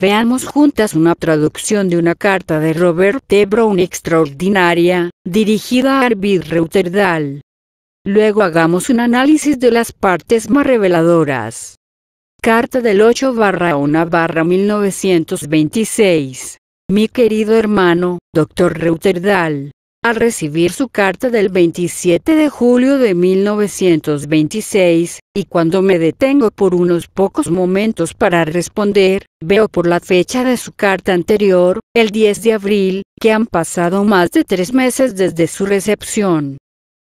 Veamos juntas una traducción de una carta de Robert T. Brown extraordinaria, dirigida a Arvid Reuterdal. Luego hagamos un análisis de las partes más reveladoras. Carta del 8 barra 1 barra 1926. Mi querido hermano, Dr. Reuterdal. Al recibir su carta del 27 de julio de 1926, y cuando me detengo por unos pocos momentos para responder, veo por la fecha de su carta anterior, el 10 de abril, que han pasado más de tres meses desde su recepción.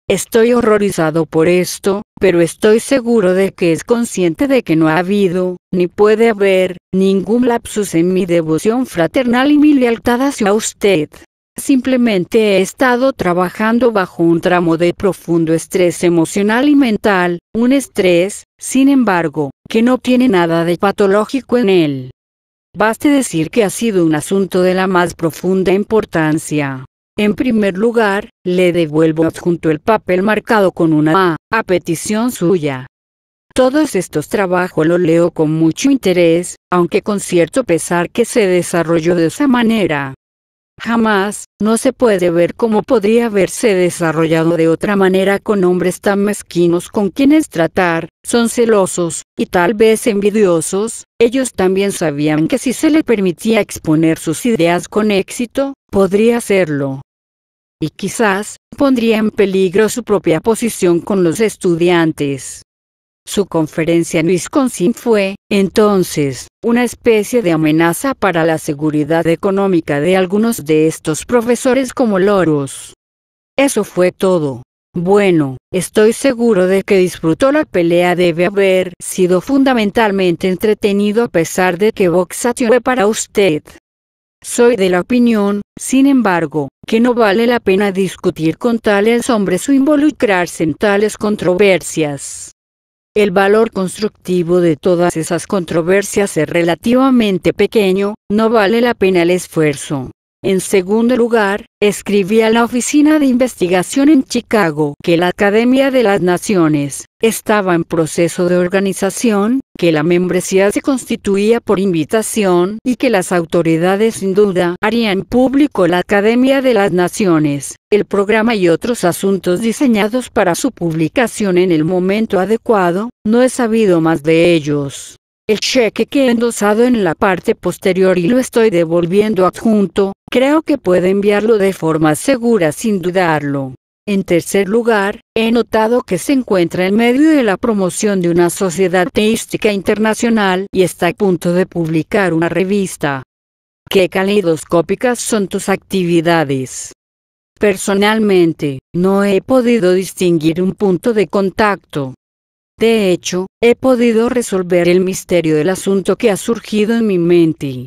Estoy horrorizado por esto, pero estoy seguro de que es consciente de que no ha habido, ni puede haber, ningún lapsus en mi devoción fraternal y mi lealtad hacia usted. Simplemente he estado trabajando bajo un tramo de profundo estrés emocional y mental, un estrés, sin embargo, que no tiene nada de patológico en él. Baste decir que ha sido un asunto de la más profunda importancia. En primer lugar, le devuelvo adjunto el papel marcado con una A, a petición suya. Todos estos trabajos los leo con mucho interés, aunque con cierto pesar que se desarrolló de esa manera jamás, no se puede ver cómo podría haberse desarrollado de otra manera con hombres tan mezquinos con quienes tratar, son celosos, y tal vez envidiosos, ellos también sabían que si se le permitía exponer sus ideas con éxito, podría hacerlo. Y quizás, pondría en peligro su propia posición con los estudiantes. Su conferencia en Wisconsin fue, entonces, una especie de amenaza para la seguridad económica de algunos de estos profesores como loros. Eso fue todo. Bueno, estoy seguro de que disfrutó la pelea debe haber sido fundamentalmente entretenido a pesar de que boxeo fue para usted. Soy de la opinión, sin embargo, que no vale la pena discutir con tales hombres o involucrarse en tales controversias. El valor constructivo de todas esas controversias es relativamente pequeño, no vale la pena el esfuerzo. En segundo lugar, escribí a la Oficina de Investigación en Chicago que la Academia de las Naciones estaba en proceso de organización que la membresía se constituía por invitación y que las autoridades sin duda harían público la Academia de las Naciones, el programa y otros asuntos diseñados para su publicación en el momento adecuado, no he sabido más de ellos. El cheque que he endosado en la parte posterior y lo estoy devolviendo adjunto, creo que puede enviarlo de forma segura sin dudarlo. En tercer lugar, he notado que se encuentra en medio de la promoción de una sociedad teística internacional y está a punto de publicar una revista. ¿Qué caleidoscópicas son tus actividades? Personalmente, no he podido distinguir un punto de contacto. De hecho, he podido resolver el misterio del asunto que ha surgido en mi mente.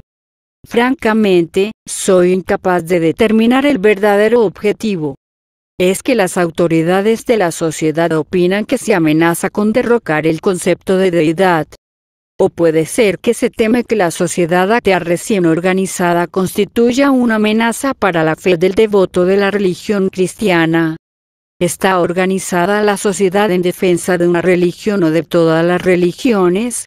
Francamente, soy incapaz de determinar el verdadero objetivo, es que las autoridades de la sociedad opinan que se amenaza con derrocar el concepto de deidad. O puede ser que se teme que la sociedad atea recién organizada constituya una amenaza para la fe del devoto de la religión cristiana. Está organizada la sociedad en defensa de una religión o de todas las religiones,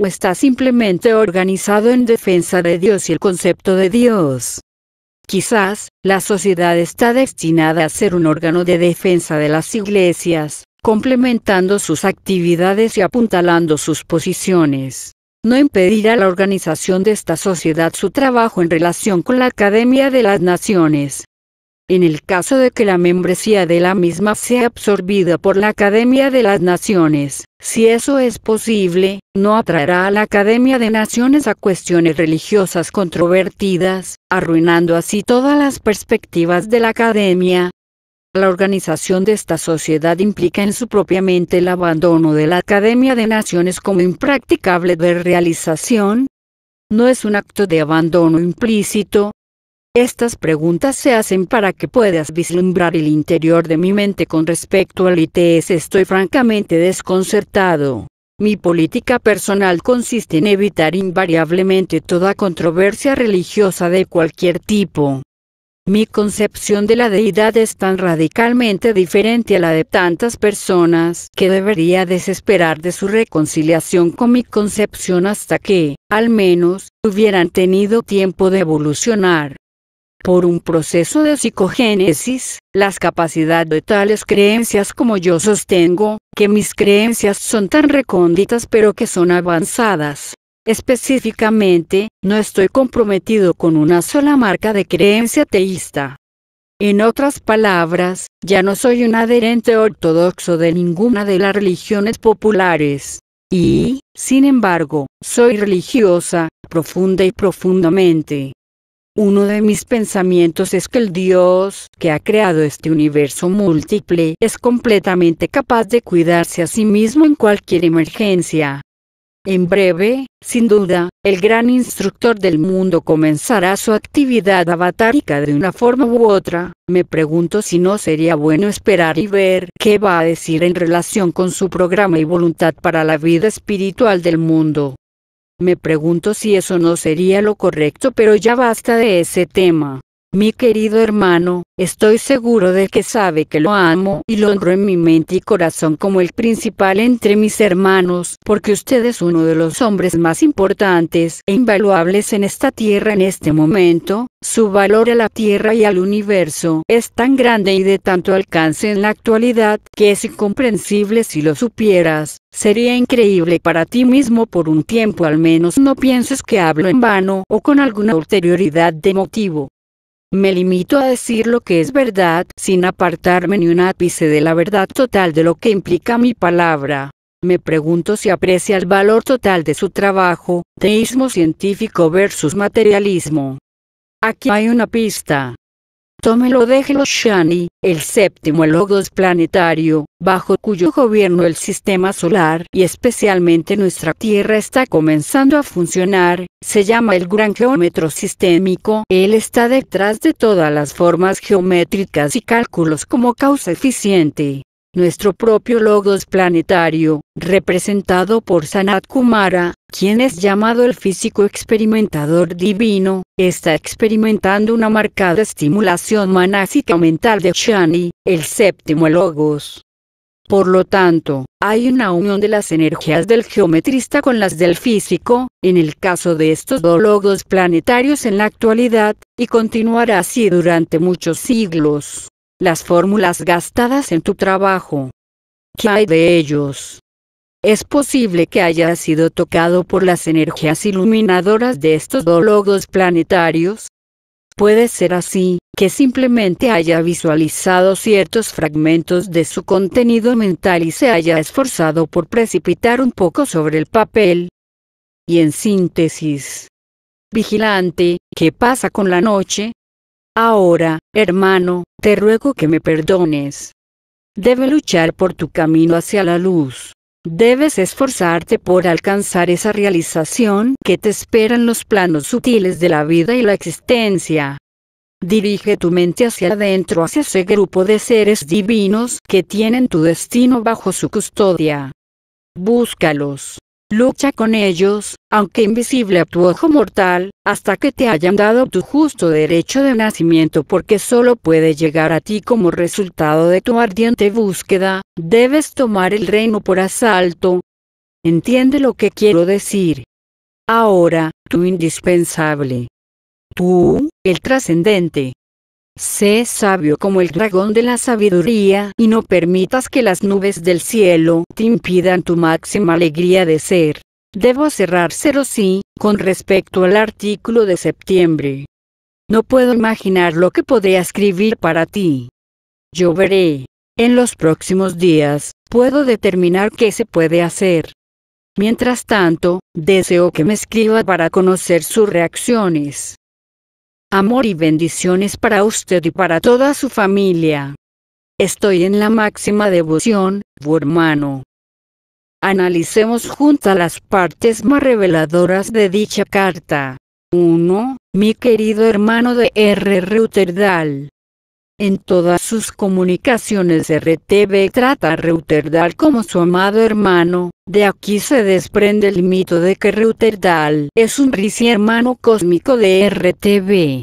o está simplemente organizado en defensa de Dios y el concepto de Dios. Quizás, la sociedad está destinada a ser un órgano de defensa de las iglesias, complementando sus actividades y apuntalando sus posiciones. No impedirá la organización de esta sociedad su trabajo en relación con la Academia de las Naciones, en el caso de que la membresía de la misma sea absorbida por la Academia de las Naciones, si eso es posible, no atraerá a la Academia de Naciones a cuestiones religiosas controvertidas, arruinando así todas las perspectivas de la Academia. La organización de esta sociedad implica en su propia mente el abandono de la Academia de Naciones como impracticable de realización. No es un acto de abandono implícito, estas preguntas se hacen para que puedas vislumbrar el interior de mi mente con respecto al ITS. Estoy francamente desconcertado. Mi política personal consiste en evitar invariablemente toda controversia religiosa de cualquier tipo. Mi concepción de la deidad es tan radicalmente diferente a la de tantas personas que debería desesperar de su reconciliación con mi concepción hasta que, al menos, hubieran tenido tiempo de evolucionar por un proceso de psicogénesis, las capacidades de tales creencias como yo sostengo, que mis creencias son tan recónditas pero que son avanzadas. Específicamente, no estoy comprometido con una sola marca de creencia teísta. En otras palabras, ya no soy un adherente ortodoxo de ninguna de las religiones populares. Y, sin embargo, soy religiosa, profunda y profundamente. Uno de mis pensamientos es que el Dios que ha creado este universo múltiple es completamente capaz de cuidarse a sí mismo en cualquier emergencia. En breve, sin duda, el gran instructor del mundo comenzará su actividad avatárica de una forma u otra. Me pregunto si no sería bueno esperar y ver qué va a decir en relación con su programa y voluntad para la vida espiritual del mundo. Me pregunto si eso no sería lo correcto, pero ya basta de ese tema. Mi querido hermano, estoy seguro de que sabe que lo amo y lo honro en mi mente y corazón como el principal entre mis hermanos, porque usted es uno de los hombres más importantes e invaluables en esta tierra en este momento, su valor a la tierra y al universo es tan grande y de tanto alcance en la actualidad que es incomprensible si lo supieras, Sería increíble para ti mismo por un tiempo al menos no pienses que hablo en vano o con alguna ulterioridad de motivo. Me limito a decir lo que es verdad sin apartarme ni un ápice de la verdad total de lo que implica mi palabra. Me pregunto si aprecia el valor total de su trabajo, teísmo científico versus materialismo. Aquí hay una pista tómelo déjelo Shani, el séptimo logos planetario, bajo cuyo gobierno el sistema solar y especialmente nuestra Tierra está comenzando a funcionar, se llama el gran geómetro sistémico, él está detrás de todas las formas geométricas y cálculos como causa eficiente, nuestro propio logos planetario, representado por Sanat Kumara, quien es llamado el físico experimentador divino, está experimentando una marcada estimulación manásica mental de Shani, el séptimo logos. Por lo tanto, hay una unión de las energías del geometrista con las del físico, en el caso de estos dos logos planetarios en la actualidad, y continuará así durante muchos siglos las fórmulas gastadas en tu trabajo. ¿Qué hay de ellos? Es posible que haya sido tocado por las energías iluminadoras de estos logos planetarios. Puede ser así, que simplemente haya visualizado ciertos fragmentos de su contenido mental y se haya esforzado por precipitar un poco sobre el papel. Y en síntesis, vigilante, ¿qué pasa con la noche? Ahora, hermano, te ruego que me perdones. Debe luchar por tu camino hacia la luz. Debes esforzarte por alcanzar esa realización que te esperan los planos sutiles de la vida y la existencia. Dirige tu mente hacia adentro, hacia ese grupo de seres divinos que tienen tu destino bajo su custodia. Búscalos. Lucha con ellos, aunque invisible a tu ojo mortal, hasta que te hayan dado tu justo derecho de nacimiento porque solo puede llegar a ti como resultado de tu ardiente búsqueda, debes tomar el reino por asalto. Entiende lo que quiero decir. Ahora, tú indispensable. Tú, el trascendente, Sé sabio como el dragón de la sabiduría y no permitas que las nubes del cielo te impidan tu máxima alegría de ser. Debo cerrar cero sí, con respecto al artículo de septiembre. No puedo imaginar lo que podría escribir para ti. Yo veré. En los próximos días, puedo determinar qué se puede hacer. Mientras tanto, deseo que me escriba para conocer sus reacciones. Amor y bendiciones para usted y para toda su familia. Estoy en la máxima devoción, tu hermano. Analicemos juntas las partes más reveladoras de dicha carta. 1. Mi querido hermano de R. Reuterdal. En todas sus comunicaciones RTV trata a Reuterdal como su amado hermano, de aquí se desprende el mito de que Reuterdal es un risi hermano cósmico de RTV.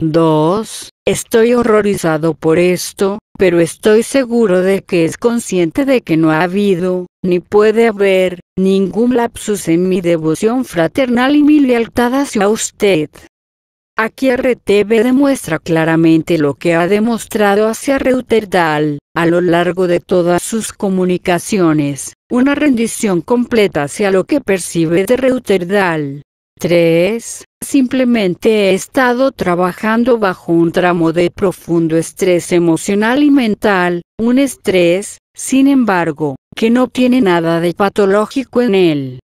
2. Estoy horrorizado por esto, pero estoy seguro de que es consciente de que no ha habido, ni puede haber, ningún lapsus en mi devoción fraternal y mi lealtad hacia usted. Aquí RTV demuestra claramente lo que ha demostrado hacia Reuterdal, a lo largo de todas sus comunicaciones, una rendición completa hacia lo que percibe de Reuterdal. 3. Simplemente he estado trabajando bajo un tramo de profundo estrés emocional y mental, un estrés, sin embargo, que no tiene nada de patológico en él.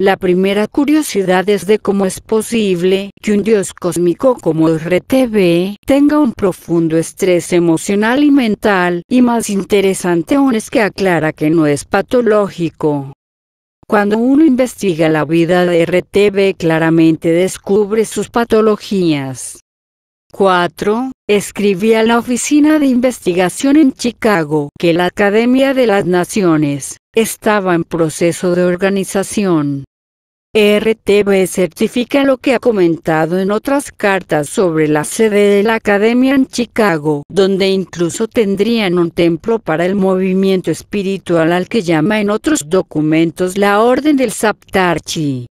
La primera curiosidad es de cómo es posible que un dios cósmico como R.T.B. tenga un profundo estrés emocional y mental, y más interesante aún es que aclara que no es patológico. Cuando uno investiga la vida de R.T.B. claramente descubre sus patologías. 4. Escribía a la Oficina de Investigación en Chicago que la Academia de las Naciones estaba en proceso de organización. RTV certifica lo que ha comentado en otras cartas sobre la sede de la Academia en Chicago, donde incluso tendrían un templo para el movimiento espiritual al que llama en otros documentos la Orden del Saptarchi.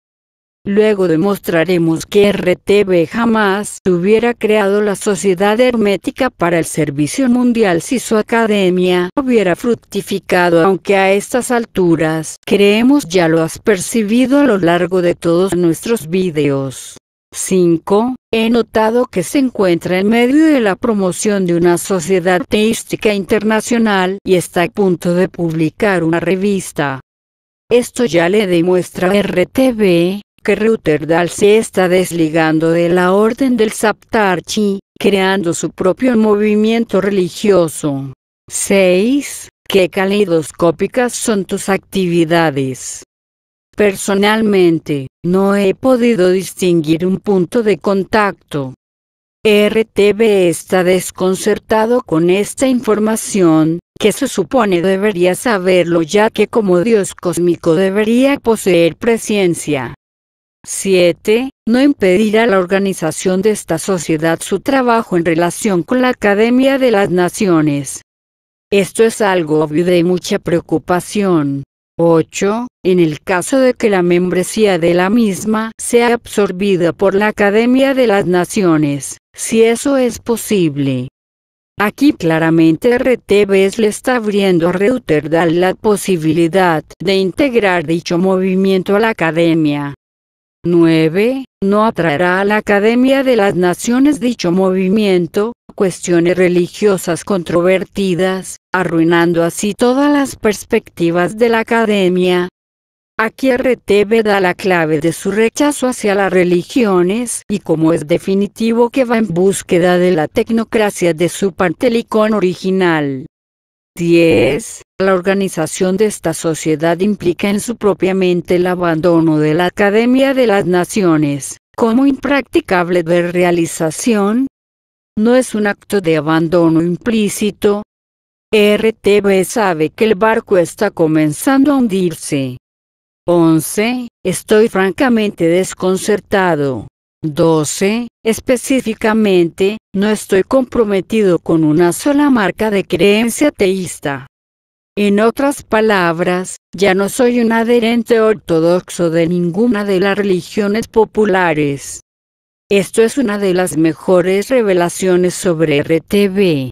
Luego demostraremos que RTB jamás hubiera creado la sociedad hermética para el servicio mundial si su academia hubiera fructificado, aunque a estas alturas creemos ya lo has percibido a lo largo de todos nuestros vídeos. 5. He notado que se encuentra en medio de la promoción de una sociedad teística internacional y está a punto de publicar una revista. Esto ya le demuestra a RTV que Reuterdal se está desligando de la orden del Saptarchi, creando su propio movimiento religioso. 6. ¿Qué calidoscópicas son tus actividades? Personalmente, no he podido distinguir un punto de contacto. RTB está desconcertado con esta información, que se supone debería saberlo ya que como Dios cósmico debería poseer presencia. 7. No impedirá a la organización de esta sociedad su trabajo en relación con la Academia de las Naciones. Esto es algo obvio de mucha preocupación. 8. En el caso de que la membresía de la misma sea absorbida por la Academia de las Naciones, si eso es posible. Aquí claramente RTBS le está abriendo a Reuterdal la posibilidad de integrar dicho movimiento a la academia. 9. No atraerá a la Academia de las Naciones dicho movimiento, cuestiones religiosas controvertidas, arruinando así todas las perspectivas de la Academia. Aquí RTV da la clave de su rechazo hacia las religiones y como es definitivo que va en búsqueda de la tecnocracia de su pantelicón original. 10. La organización de esta sociedad implica en su propia mente el abandono de la Academia de las Naciones, como impracticable de realización. No es un acto de abandono implícito. RTB sabe que el barco está comenzando a hundirse. 11. Estoy francamente desconcertado. 12. Específicamente, no estoy comprometido con una sola marca de creencia teísta. En otras palabras, ya no soy un adherente ortodoxo de ninguna de las religiones populares. Esto es una de las mejores revelaciones sobre RTV.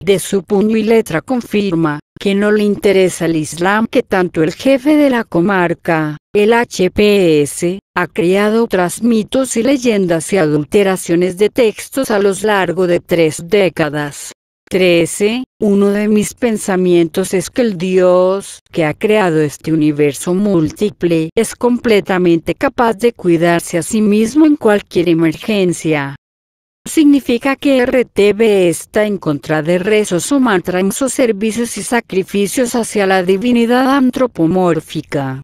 De su puño y letra confirma, que no le interesa el Islam que tanto el jefe de la comarca, el HPS, ha creado tras mitos y leyendas y adulteraciones de textos a lo largo de tres décadas. 13. Uno de mis pensamientos es que el Dios que ha creado este universo múltiple es completamente capaz de cuidarse a sí mismo en cualquier emergencia significa que RTB está en contra de rezos o mantras o servicios y sacrificios hacia la divinidad antropomórfica.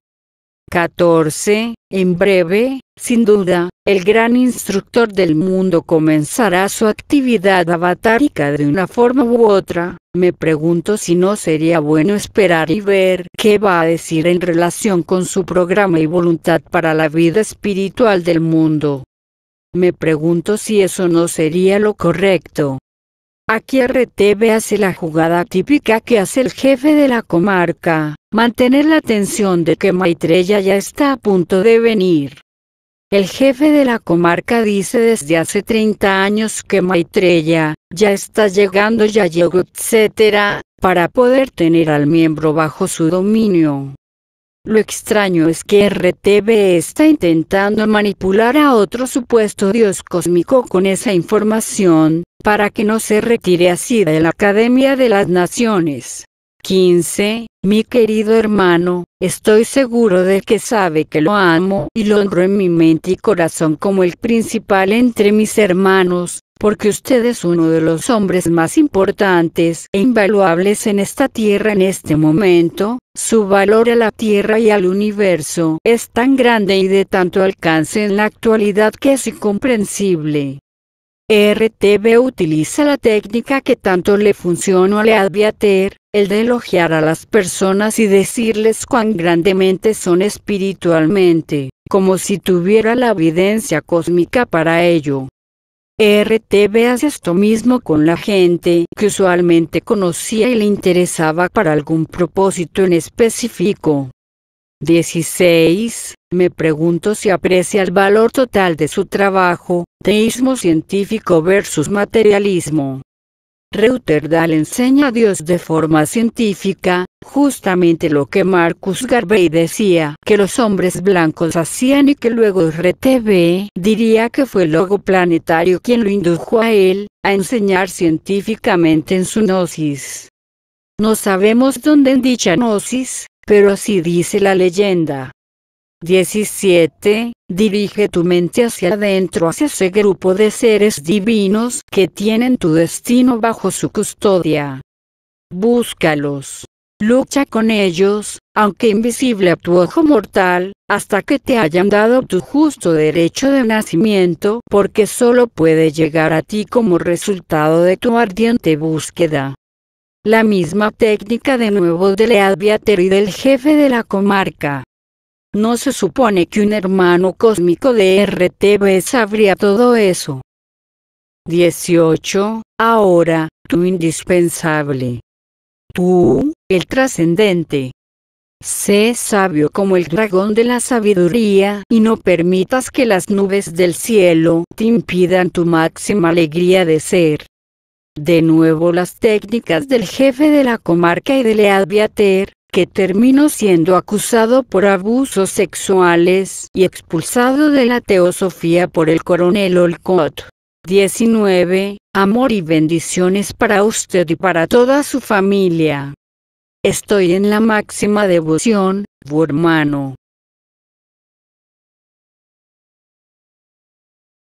14. En breve, sin duda, el gran instructor del mundo comenzará su actividad avatárica de una forma u otra. Me pregunto si no sería bueno esperar y ver qué va a decir en relación con su programa y voluntad para la vida espiritual del mundo. Me pregunto si eso no sería lo correcto. Aquí RTV hace la jugada típica que hace el jefe de la comarca, mantener la atención de que Maitreya ya está a punto de venir. El jefe de la comarca dice desde hace 30 años que Maitreya, ya está llegando, ya llegó, etc., para poder tener al miembro bajo su dominio. Lo extraño es que RTV está intentando manipular a otro supuesto dios cósmico con esa información, para que no se retire así de la Academia de las Naciones. 15. Mi querido hermano, estoy seguro de que sabe que lo amo y lo honro en mi mente y corazón como el principal entre mis hermanos, porque usted es uno de los hombres más importantes e invaluables en esta tierra en este momento, su valor a la tierra y al universo es tan grande y de tanto alcance en la actualidad que es incomprensible. RTV utiliza la técnica que tanto le funcionó a Leadviater, el de elogiar a las personas y decirles cuán grandemente son espiritualmente, como si tuviera la evidencia cósmica para ello. R.T.B. hace esto mismo con la gente que usualmente conocía y le interesaba para algún propósito en específico. 16. Me pregunto si aprecia el valor total de su trabajo, teísmo científico versus materialismo. Reuterdal enseña a Dios de forma científica, justamente lo que Marcus Garvey decía que los hombres blancos hacían y que luego RTV diría que fue el logo planetario quien lo indujo a él, a enseñar científicamente en su gnosis. No sabemos dónde en dicha gnosis, pero así dice la leyenda. 17. Dirige tu mente hacia adentro, hacia ese grupo de seres divinos que tienen tu destino bajo su custodia. Búscalos. Lucha con ellos, aunque invisible a tu ojo mortal, hasta que te hayan dado tu justo derecho de nacimiento, porque solo puede llegar a ti como resultado de tu ardiente búsqueda. La misma técnica de nuevo de Leadviater y del jefe de la comarca. No se supone que un hermano cósmico de RTV sabría todo eso. 18. Ahora, tú indispensable. Tú, el trascendente. Sé sabio como el dragón de la sabiduría y no permitas que las nubes del cielo te impidan tu máxima alegría de ser. De nuevo las técnicas del jefe de la comarca y de Leadviater que terminó siendo acusado por abusos sexuales y expulsado de la teosofía por el coronel Olcott. 19. Amor y bendiciones para usted y para toda su familia. Estoy en la máxima devoción, hermano.